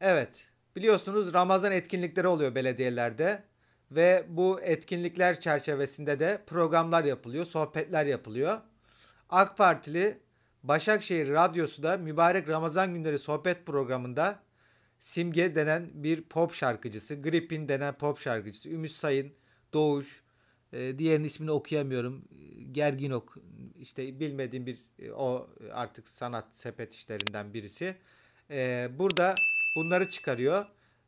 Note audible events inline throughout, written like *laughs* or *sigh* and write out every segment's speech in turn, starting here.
Evet. Biliyorsunuz Ramazan etkinlikleri oluyor belediyelerde ve bu etkinlikler çerçevesinde de programlar yapılıyor, sohbetler yapılıyor. AK Partili Başakşehir Radyosu da mübarek Ramazan günleri sohbet programında Simge denen bir pop şarkıcısı, Gripin denen pop şarkıcısı, Ümit Sayın, Doğuş, e, diğerinin ismini okuyamıyorum. Gerginok işte bilmediğim bir e, o artık sanat sepet işlerinden birisi. E, burada Bunları çıkarıyor.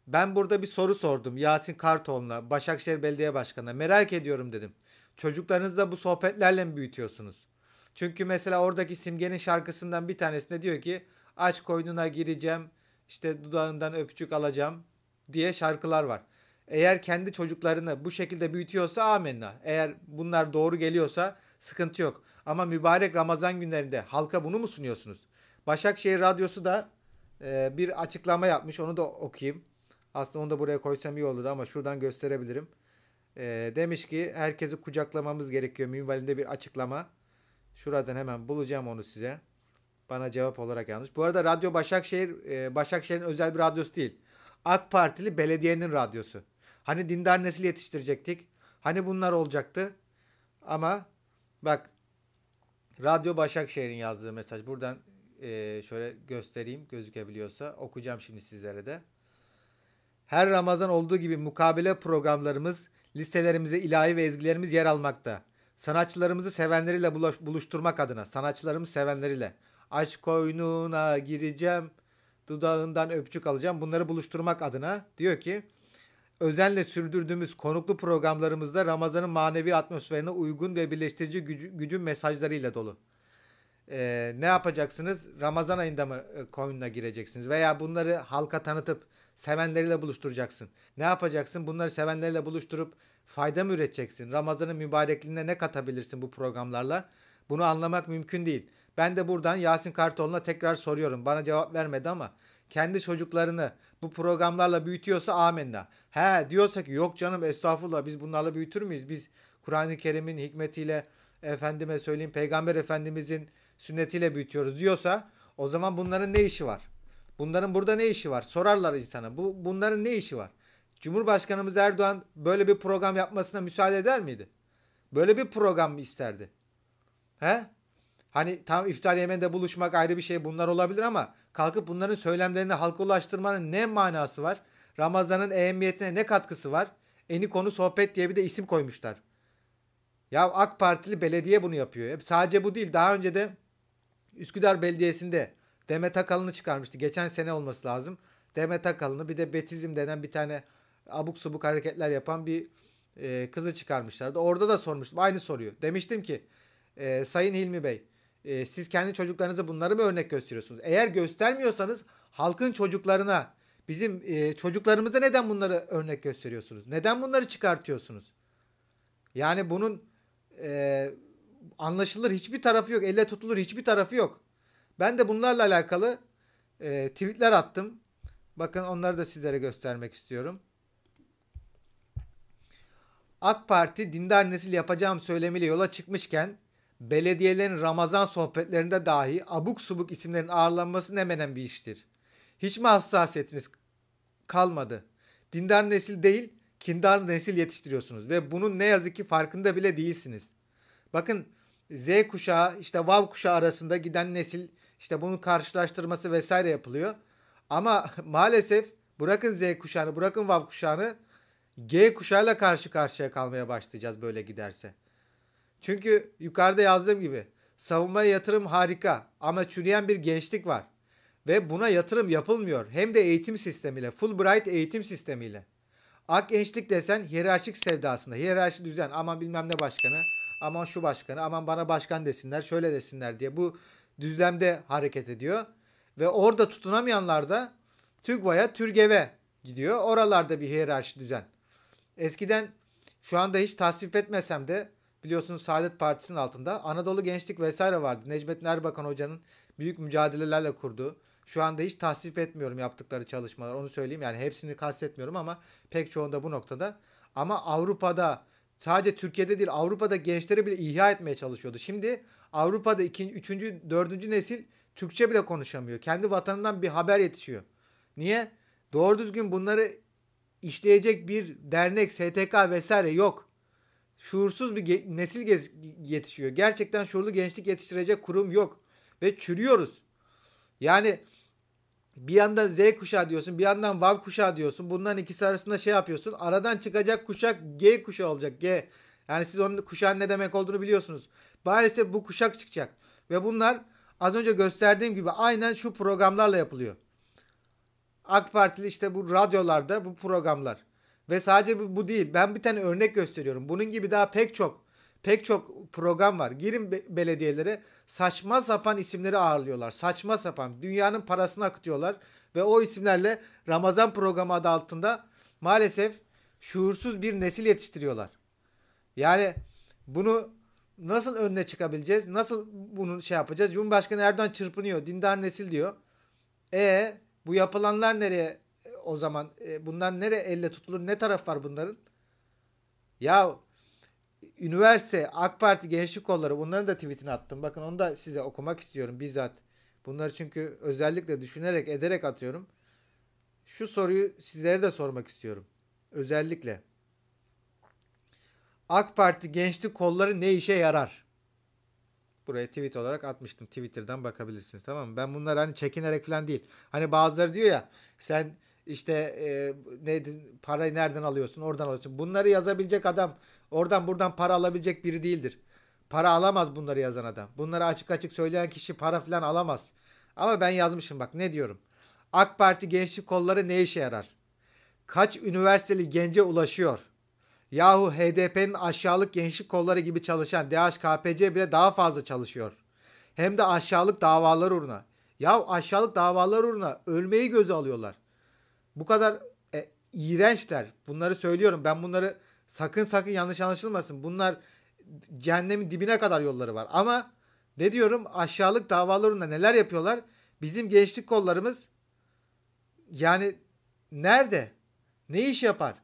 Ben burada bir soru sordum Yasin Karton'la, Başakşehir Belediye Başkanı'na. Merak ediyorum dedim. Çocuklarınızı da bu sohbetlerle mi büyütüyorsunuz? Çünkü mesela oradaki Simge'nin şarkısından bir tanesinde diyor ki aç koynuna gireceğim, işte dudağından öpücük alacağım diye şarkılar var. Eğer kendi çocuklarını bu şekilde büyütüyorsa amenna. Eğer bunlar doğru geliyorsa sıkıntı yok. Ama mübarek Ramazan günlerinde halka bunu mu sunuyorsunuz? Başakşehir Radyosu da ee, bir açıklama yapmış. Onu da okuyayım. Aslında onu da buraya koysam iyi olurdu ama şuradan gösterebilirim. Ee, demiş ki herkesi kucaklamamız gerekiyor. Minvalinde bir açıklama. Şuradan hemen bulacağım onu size. Bana cevap olarak yazmış. Bu arada Radyo Başakşehir, e, Başakşehir'in özel bir radyosu değil. AK Partili belediyenin radyosu. Hani dindar nesil yetiştirecektik. Hani bunlar olacaktı. Ama bak Radyo Başakşehir'in yazdığı mesaj. Buradan e, şöyle göstereyim gözükebiliyorsa okuyacağım şimdi sizlere de. Her Ramazan olduğu gibi mukabele programlarımız, listelerimize ilahi ve ezgilerimiz yer almakta. Sanatçılarımızı sevenleriyle buluşturmak adına, sanatçılarımız sevenleriyle. Aşk oyununa gireceğim, dudağından öpücük alacağım. Bunları buluşturmak adına diyor ki, özenle sürdürdüğümüz konuklu programlarımızda Ramazan'ın manevi atmosferine uygun ve birleştirici gücü, gücün mesajlarıyla dolu e, ne yapacaksınız? Ramazan ayında mı e, koyunla gireceksiniz? Veya bunları halka tanıtıp sevenleriyle buluşturacaksın. Ne yapacaksın? Bunları sevenleriyle buluşturup fayda mı üreteceksin? Ramazan'ın mübarekliğine ne katabilirsin bu programlarla? Bunu anlamak mümkün değil. Ben de buradan Yasin Kartoğlu'na tekrar soruyorum. Bana cevap vermedi ama kendi çocuklarını bu programlarla büyütüyorsa amenna. He diyorsa ki yok canım estağfurullah biz bunlarla büyütür müyüz? Biz Kur'an-ı Kerim'in hikmetiyle efendime söyleyeyim peygamber efendimizin sünnetiyle büyütüyoruz diyorsa o zaman bunların ne işi var? Bunların burada ne işi var? Sorarlar insana. Bu bunların ne işi var? Cumhurbaşkanımız Erdoğan böyle bir program yapmasına müsaade eder miydi? Böyle bir program mı isterdi? He? Hani tam iftar yemeğinde buluşmak ayrı bir şey bunlar olabilir ama kalkıp bunların söylemlerini halka ulaştırmanın ne manası var? Ramazan'ın ehemmiyetine ne katkısı var? Eni konu sohbet diye bir de isim koymuşlar. Ya AK Partili belediye bunu yapıyor. Sadece bu değil daha önce de Üsküdar Belediyesi'nde Demet Akalın'ı çıkarmıştı. Geçen sene olması lazım. Demet Akalın'ı bir de Betizm denen bir tane abuk subuk hareketler yapan bir e, kızı çıkarmışlardı. Orada da sormuştum aynı soruyu. Demiştim ki e, Sayın Hilmi Bey e, siz kendi çocuklarınıza bunları mı örnek gösteriyorsunuz? Eğer göstermiyorsanız halkın çocuklarına bizim e, çocuklarımıza neden bunları örnek gösteriyorsunuz? Neden bunları çıkartıyorsunuz? Yani bunun e, anlaşılır hiçbir tarafı yok. Elle tutulur hiçbir tarafı yok. Ben de bunlarla alakalı e, tweetler attım. Bakın onları da sizlere göstermek istiyorum. AK Parti dindar nesil yapacağım söylemiyle yola çıkmışken belediyelerin Ramazan sohbetlerinde dahi abuk subuk isimlerin ağırlanması ne menen bir iştir. Hiç mi hassasiyetiniz kalmadı? Dindar nesil değil, kindar nesil yetiştiriyorsunuz ve bunun ne yazık ki farkında bile değilsiniz.'' Bakın Z kuşağı işte Vav kuşağı arasında giden nesil işte bunun karşılaştırması vesaire yapılıyor. Ama *laughs* maalesef bırakın Z kuşağını bırakın Vav kuşağını G kuşağıyla karşı karşıya kalmaya başlayacağız böyle giderse. Çünkü yukarıda yazdığım gibi savunmaya yatırım harika ama çürüyen bir gençlik var. Ve buna yatırım yapılmıyor. Hem de eğitim sistemiyle, Fulbright eğitim sistemiyle. Ak gençlik desen hiyerarşik sevdasında, hiyerarşik düzen ama bilmem ne başkanı aman şu başkanı aman bana başkan desinler şöyle desinler diye bu düzlemde hareket ediyor. Ve orada tutunamayanlar da TÜGVA'ya TÜRGEV'e gidiyor. Oralarda bir hiyerarşi düzen. Eskiden şu anda hiç tasvip etmesem de biliyorsunuz Saadet Partisi'nin altında Anadolu Gençlik vesaire vardı. Necmettin Erbakan Hoca'nın büyük mücadelelerle kurduğu. Şu anda hiç tasvip etmiyorum yaptıkları çalışmalar onu söyleyeyim. Yani hepsini kastetmiyorum ama pek çoğunda bu noktada. Ama Avrupa'da sadece Türkiye'de değil Avrupa'da gençlere bile ihya etmeye çalışıyordu. Şimdi Avrupa'da 2. 3. 4. nesil Türkçe bile konuşamıyor. Kendi vatanından bir haber yetişiyor. Niye? Doğru düzgün bunları işleyecek bir dernek, STK vesaire yok. Şuursuz bir ge- nesil ge- yetişiyor. Gerçekten şuurlu gençlik yetiştirecek kurum yok ve çürüyoruz. Yani bir yandan Z kuşağı diyorsun bir yandan Vav kuşağı diyorsun. Bunların ikisi arasında şey yapıyorsun. Aradan çıkacak kuşak G kuşağı olacak G. Yani siz onun kuşağın ne demek olduğunu biliyorsunuz. Maalesef bu kuşak çıkacak. Ve bunlar az önce gösterdiğim gibi aynen şu programlarla yapılıyor. AK Partili işte bu radyolarda bu programlar. Ve sadece bu değil. Ben bir tane örnek gösteriyorum. Bunun gibi daha pek çok pek çok program var. Girin be- belediyelere saçma sapan isimleri ağırlıyorlar. Saçma sapan dünyanın parasını akıtıyorlar ve o isimlerle Ramazan programı adı altında maalesef şuursuz bir nesil yetiştiriyorlar. Yani bunu nasıl önüne çıkabileceğiz? Nasıl bunu şey yapacağız? Cumhurbaşkanı Erdoğan çırpınıyor. Dindar nesil diyor. E bu yapılanlar nereye e, o zaman? E, bunlar nereye elle tutulur? Ne taraf var bunların? Ya üniversite, AK Parti, gençlik kolları bunların da tweetini attım. Bakın onu da size okumak istiyorum bizzat. Bunları çünkü özellikle düşünerek, ederek atıyorum. Şu soruyu sizlere de sormak istiyorum. Özellikle. AK Parti gençlik kolları ne işe yarar? Buraya tweet olarak atmıştım. Twitter'dan bakabilirsiniz tamam mı? Ben bunları hani çekinerek falan değil. Hani bazıları diyor ya sen işte e, neydi parayı nereden alıyorsun oradan alıyorsun. Bunları yazabilecek adam Oradan buradan para alabilecek biri değildir. Para alamaz bunları yazan adam. Bunları açık açık söyleyen kişi para filan alamaz. Ama ben yazmışım bak ne diyorum. AK Parti gençlik kolları ne işe yarar? Kaç üniversiteli gence ulaşıyor? Yahu HDP'nin aşağılık gençlik kolları gibi çalışan DHKPC bile daha fazla çalışıyor. Hem de aşağılık davalar uğruna. Ya aşağılık davalar uğruna ölmeyi göze alıyorlar. Bu kadar e, iğrençler. Bunları söylüyorum. Ben bunları Sakın sakın yanlış anlaşılmasın. Bunlar cehennemin dibine kadar yolları var. Ama ne diyorum aşağılık davalarında neler yapıyorlar? Bizim gençlik kollarımız yani nerede? Ne iş yapar?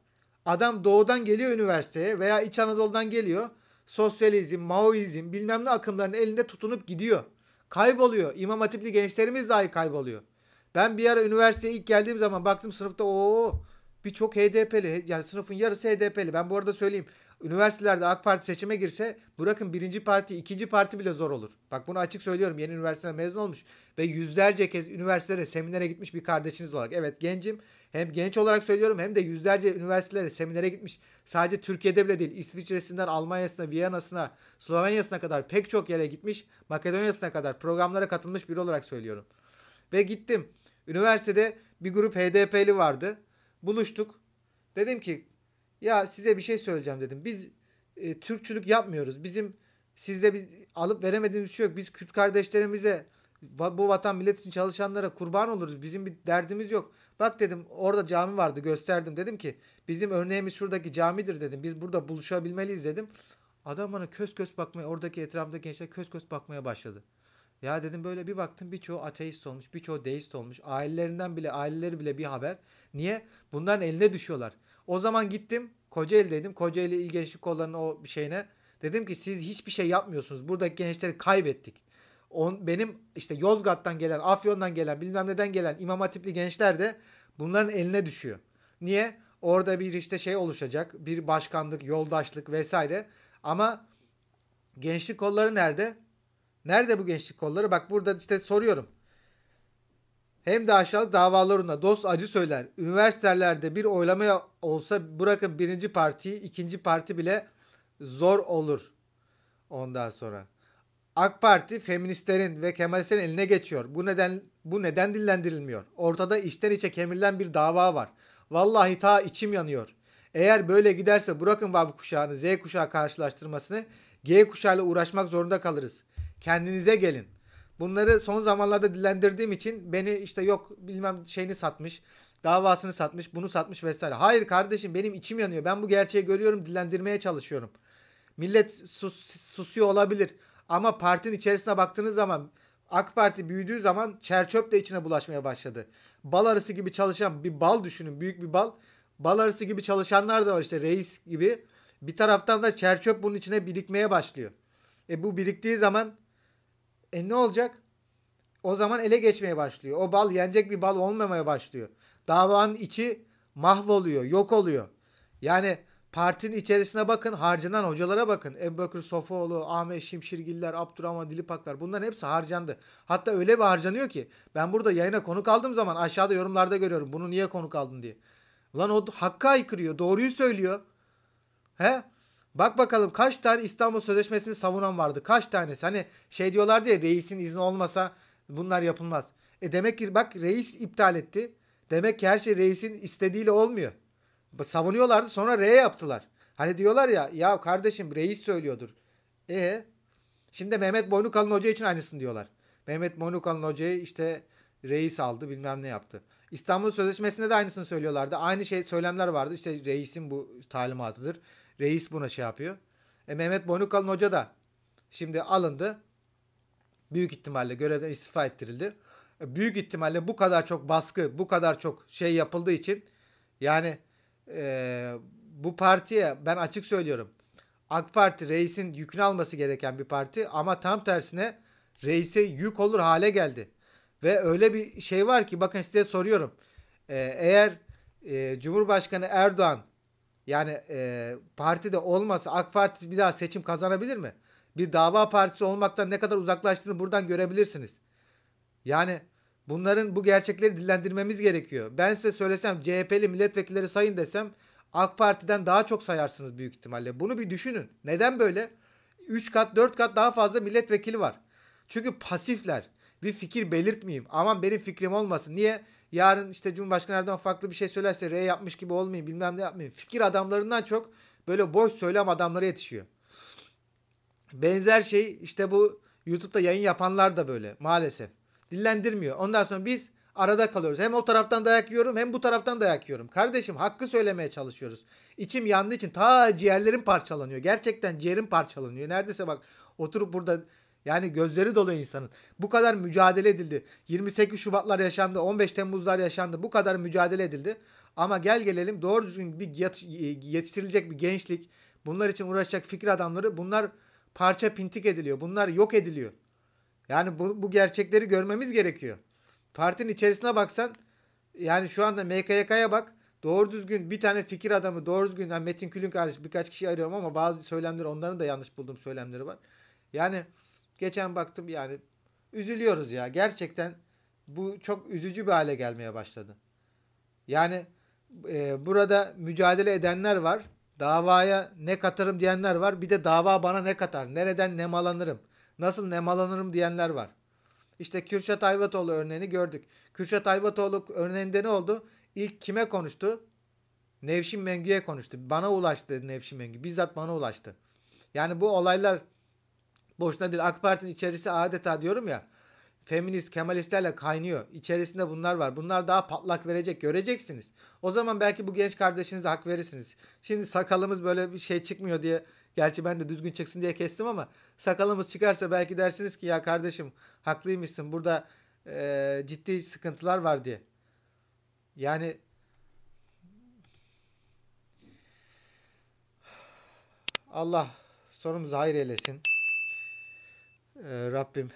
Adam doğudan geliyor üniversiteye veya İç Anadolu'dan geliyor. Sosyalizm, Maoizm bilmem ne akımların elinde tutunup gidiyor. Kayboluyor. İmam Hatipli gençlerimiz dahi kayboluyor. Ben bir ara üniversiteye ilk geldiğim zaman baktım sınıfta o birçok HDP'li yani sınıfın yarısı HDP'li. Ben bu arada söyleyeyim. Üniversitelerde AK Parti seçime girse bırakın birinci parti, ikinci parti bile zor olur. Bak bunu açık söylüyorum. Yeni üniversitede mezun olmuş ve yüzlerce kez üniversitelere, seminere gitmiş bir kardeşiniz olarak. Evet gencim. Hem genç olarak söylüyorum hem de yüzlerce üniversitelere, seminere gitmiş. Sadece Türkiye'de bile değil. İsviçre'sinden Almanya'sına, Viyana'sına, Slovenya'sına kadar pek çok yere gitmiş. Makedonya'sına kadar programlara katılmış biri olarak söylüyorum. Ve gittim. Üniversitede bir grup HDP'li vardı buluştuk. Dedim ki ya size bir şey söyleyeceğim dedim. Biz e, Türkçülük yapmıyoruz. Bizim sizde bir alıp veremediğimiz şey yok. Biz Kürt kardeşlerimize bu vatan millet için çalışanlara kurban oluruz. Bizim bir derdimiz yok. Bak dedim orada cami vardı gösterdim. Dedim ki bizim örneğimiz şuradaki camidir dedim. Biz burada buluşabilmeliyiz dedim. Adam bana kös kös bakmaya oradaki etrafındaki gençler kös kös bakmaya başladı. Ya dedim böyle bir baktım birçoğu ateist olmuş, birçoğu deist olmuş. Ailelerinden bile, aileleri bile bir haber. Niye? Bunların eline düşüyorlar. O zaman gittim Kocaeli'deydim. Kocaeli İl Gençlik Kolları'nın o şeyine. Dedim ki siz hiçbir şey yapmıyorsunuz. Buradaki gençleri kaybettik. On, benim işte Yozgat'tan gelen, Afyon'dan gelen, bilmem neden gelen İmam Hatipli gençler de bunların eline düşüyor. Niye? Orada bir işte şey oluşacak. Bir başkanlık, yoldaşlık vesaire. Ama gençlik kolları nerede? Nerede bu gençlik kolları? Bak burada işte soruyorum. Hem de aşağılık davalarına dost acı söyler. Üniversitelerde bir oylama olsa bırakın birinci partiyi ikinci parti bile zor olur. Ondan sonra. AK Parti feministlerin ve Kemalistlerin eline geçiyor. Bu neden bu neden dillendirilmiyor? Ortada içten içe kemirilen bir dava var. Vallahi ta içim yanıyor. Eğer böyle giderse bırakın Vav kuşağını Z kuşağı karşılaştırmasını G kuşağıyla uğraşmak zorunda kalırız. Kendinize gelin. Bunları son zamanlarda dillendirdiğim için beni işte yok bilmem şeyini satmış, davasını satmış, bunu satmış vesaire. Hayır kardeşim benim içim yanıyor. Ben bu gerçeği görüyorum, dillendirmeye çalışıyorum. Millet sus, susuyor olabilir. Ama partinin içerisine baktığınız zaman AK Parti büyüdüğü zaman çerçöp de içine bulaşmaya başladı. Bal arısı gibi çalışan bir bal düşünün. Büyük bir bal. Bal arısı gibi çalışanlar da var işte reis gibi. Bir taraftan da çerçöp bunun içine birikmeye başlıyor. E bu biriktiği zaman e ne olacak? O zaman ele geçmeye başlıyor. O bal yenecek bir bal olmamaya başlıyor. Davanın içi mahvoluyor, yok oluyor. Yani partinin içerisine bakın, harcanan hocalara bakın. Ebubekir Sofoğlu, Ahmet Şimşirgiller, Abdurrahman Dilipaklar bunların hepsi harcandı. Hatta öyle bir harcanıyor ki ben burada yayına konuk aldığım zaman aşağıda yorumlarda görüyorum bunu niye konuk aldın diye. Lan o hakka aykırıyor, doğruyu söylüyor. He? Bak bakalım kaç tane İstanbul Sözleşmesi'ni savunan vardı? Kaç tanesi? Hani şey diyorlar diye reisin izni olmasa bunlar yapılmaz. E demek ki bak reis iptal etti. Demek ki her şey reisin istediğiyle olmuyor. Savunuyorlardı sonra R yaptılar. Hani diyorlar ya ya kardeşim reis söylüyordur. E şimdi Mehmet Boynukalın Hoca için aynısını diyorlar. Mehmet Boynukalın Hoca'yı işte reis aldı bilmem ne yaptı. İstanbul Sözleşmesi'nde de aynısını söylüyorlardı. Aynı şey söylemler vardı. İşte reisin bu talimatıdır. Reis buna şey yapıyor. E Mehmet Boynukalın Hoca da şimdi alındı. Büyük ihtimalle görevden istifa ettirildi. E büyük ihtimalle bu kadar çok baskı, bu kadar çok şey yapıldığı için yani e, bu partiye ben açık söylüyorum. AK Parti reisin yükünü alması gereken bir parti ama tam tersine reise yük olur hale geldi. Ve öyle bir şey var ki bakın size soruyorum. Ee, eğer e, Cumhurbaşkanı Erdoğan yani e, partide olmasa AK Parti bir daha seçim kazanabilir mi? Bir dava partisi olmaktan ne kadar uzaklaştığını buradan görebilirsiniz. Yani bunların bu gerçekleri dillendirmemiz gerekiyor. Ben size söylesem CHP'li milletvekilleri sayın desem AK Parti'den daha çok sayarsınız büyük ihtimalle. Bunu bir düşünün. Neden böyle? 3 kat 4 kat daha fazla milletvekili var. Çünkü pasifler. Bir fikir belirtmeyeyim. Aman benim fikrim olmasın. Niye? yarın işte Cumhurbaşkanı Erdoğan farklı bir şey söylerse R yapmış gibi olmayayım bilmem ne yapmayın. Fikir adamlarından çok böyle boş söylem adamları yetişiyor. Benzer şey işte bu YouTube'da yayın yapanlar da böyle maalesef. Dillendirmiyor. Ondan sonra biz arada kalıyoruz. Hem o taraftan dayak yiyorum hem bu taraftan dayak yiyorum. Kardeşim hakkı söylemeye çalışıyoruz. İçim yandığı için ta ciğerlerim parçalanıyor. Gerçekten ciğerim parçalanıyor. Neredeyse bak oturup burada yani gözleri dolu insanın. Bu kadar mücadele edildi. 28 Şubatlar yaşandı, 15 Temmuzlar yaşandı. Bu kadar mücadele edildi. Ama gel gelelim doğru düzgün bir yetiştirilecek bir gençlik, bunlar için uğraşacak fikir adamları bunlar parça pintik ediliyor. Bunlar yok ediliyor. Yani bu, bu gerçekleri görmemiz gerekiyor. Partinin içerisine baksan yani şu anda MKYK'ya bak doğru düzgün bir tane fikir adamı doğru düzgün yani Metin Külün kardeş birkaç kişi arıyorum ama bazı söylemleri onların da yanlış bulduğum söylemleri var. Yani Geçen baktım yani üzülüyoruz ya. Gerçekten bu çok üzücü bir hale gelmeye başladı. Yani e, burada mücadele edenler var. Davaya ne katarım diyenler var. Bir de dava bana ne katar? Nereden nemalanırım? Nasıl nemalanırım diyenler var. İşte Kürşat Ayvatoğlu örneğini gördük. Kürşat Ayvatoğlu örneğinde ne oldu? İlk kime konuştu? Nevşin Mengü'ye konuştu. Bana ulaştı Nevşin Mengü. Bizzat bana ulaştı. Yani bu olaylar Boşuna değil. AK Parti'nin içerisi adeta diyorum ya feminist kemalistlerle kaynıyor. İçerisinde bunlar var. Bunlar daha patlak verecek. Göreceksiniz. O zaman belki bu genç kardeşinize hak verirsiniz. Şimdi sakalımız böyle bir şey çıkmıyor diye. Gerçi ben de düzgün çıksın diye kestim ama sakalımız çıkarsa belki dersiniz ki ya kardeşim haklıymışsın. Burada e, ciddi sıkıntılar var diye. Yani Allah sorumuzu hayır eylesin. Ee, Rabbim